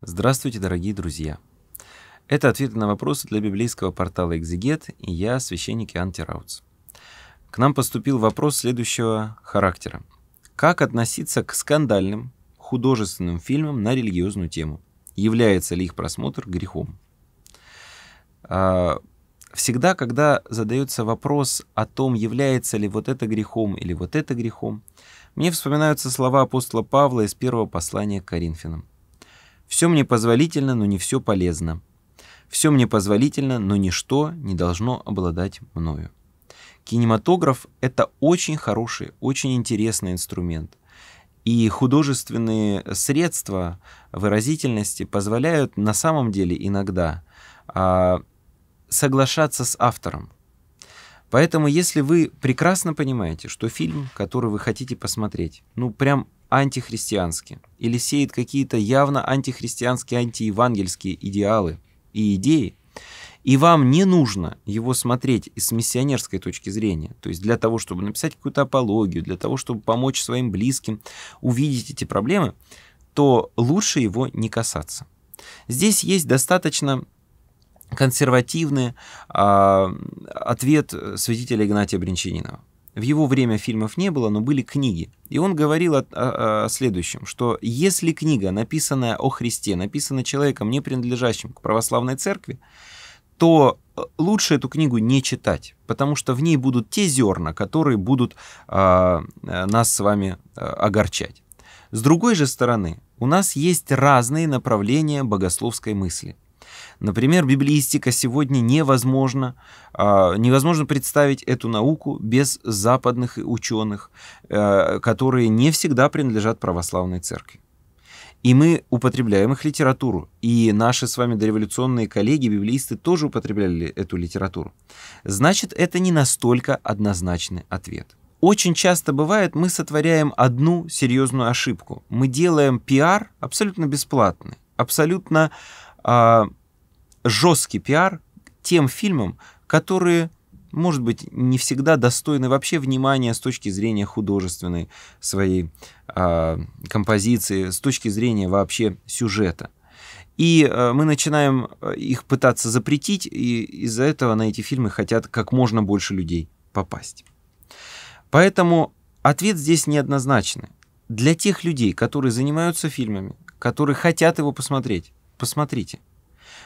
Здравствуйте, дорогие друзья! Это ответы на вопросы для библейского портала «Экзегет» и я, священник Иоанн Тераутс. К нам поступил вопрос следующего характера. Как относиться к скандальным художественным фильмам на религиозную тему? Является ли их просмотр грехом? А, всегда, когда задается вопрос о том, является ли вот это грехом или вот это грехом, мне вспоминаются слова апостола Павла из первого послания к Коринфянам – все мне позволительно, но не все полезно. Все мне позволительно, но ничто не должно обладать мною. Кинематограф — это очень хороший, очень интересный инструмент. И художественные средства выразительности позволяют на самом деле иногда а, соглашаться с автором. Поэтому, если вы прекрасно понимаете, что фильм, который вы хотите посмотреть, ну прям антихристиански или сеет какие-то явно антихристианские, антиевангельские идеалы и идеи, и вам не нужно его смотреть с миссионерской точки зрения, то есть для того, чтобы написать какую-то апологию, для того, чтобы помочь своим близким увидеть эти проблемы, то лучше его не касаться. Здесь есть достаточно консервативный а, ответ святителя Игнатия Бринчининова в его время фильмов не было, но были книги. И он говорил о, о, о следующем, что если книга, написанная о Христе, написана человеком, не принадлежащим к православной церкви, то э, лучше эту книгу не читать, потому что в ней будут те зерна, которые будут а, э, нас с вами э, огорчать. С другой же стороны, у нас есть разные направления богословской мысли – Например, библиистика сегодня невозможно а, Невозможно представить эту науку без западных ученых, э, которые не всегда принадлежат православной церкви. И мы употребляем их литературу. И наши с вами дореволюционные коллеги, библиисты тоже употребляли эту литературу. Значит, это не настолько однозначный ответ. Очень часто бывает, мы сотворяем одну серьезную ошибку. Мы делаем пиар абсолютно бесплатный, абсолютно а, жесткий пиар тем фильмам, которые может быть, не всегда достойны вообще внимания с точки зрения художественной своей э, композиции, с точки зрения вообще сюжета. И а, мы начинаем а, их пытаться запретить, и из-за этого на эти фильмы хотят как можно больше людей попасть. Поэтому ответ здесь неоднозначный. Для тех людей, которые занимаются фильмами, которые хотят его посмотреть, посмотрите.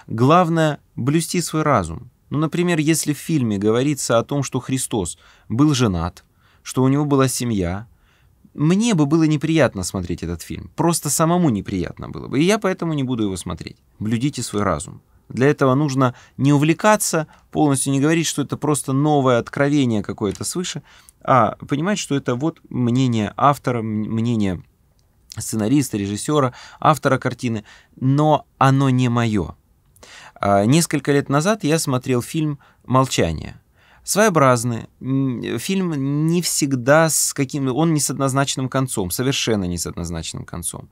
Главное – блюсти свой разум. Ну, например, если в фильме говорится о том, что Христос был женат, что у него была семья, мне бы было неприятно смотреть этот фильм. Просто самому неприятно было бы. И я поэтому не буду его смотреть. Блюдите свой разум. Для этого нужно не увлекаться, полностью не говорить, что это просто новое откровение какое-то свыше, а понимать, что это вот мнение автора, мнение сценариста, режиссера, автора картины, но оно не мое. А несколько лет назад я смотрел фильм «Молчание». Своеобразный. Фильм не всегда с каким... Он не с однозначным концом, совершенно не с однозначным концом.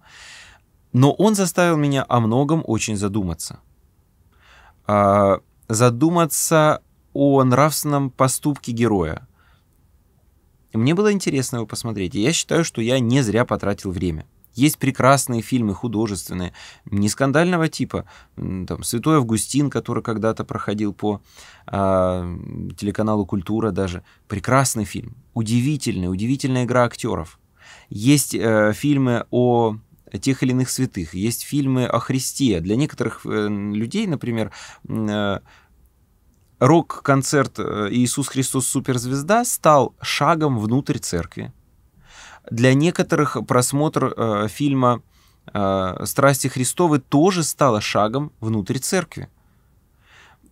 Но он заставил меня о многом очень задуматься. А, задуматься о нравственном поступке героя. Мне было интересно его посмотреть, и я считаю, что я не зря потратил время. Есть прекрасные фильмы художественные, не скандального типа, там, «Святой Августин», который когда-то проходил по э, телеканалу «Культура» даже. Прекрасный фильм, удивительный, удивительная игра актеров. Есть э, фильмы о тех или иных святых, есть фильмы о Христе. Для некоторых э, людей, например, э, рок-концерт э, «Иисус Христос суперзвезда» стал шагом внутрь церкви. Для некоторых просмотр э, фильма э, «Страсти Христовы» тоже стало шагом внутрь церкви.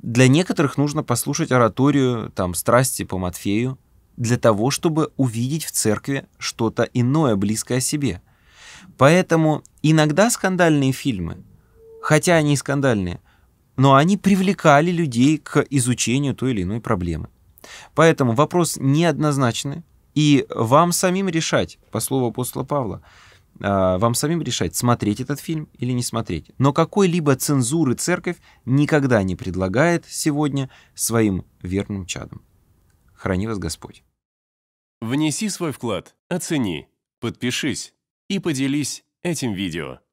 Для некоторых нужно послушать ораторию там, «Страсти по Матфею», для того, чтобы увидеть в церкви что-то иное, близкое себе. Поэтому иногда скандальные фильмы, хотя они и скандальные, но они привлекали людей к изучению той или иной проблемы. Поэтому вопрос неоднозначный, и вам самим решать, по слову апостола Павла, а, вам самим решать, смотреть этот фильм или не смотреть. Но какой-либо цензуры церковь никогда не предлагает сегодня своим верным чадам. Храни вас Господь. Внеси свой вклад, оцени, подпишись и поделись этим видео.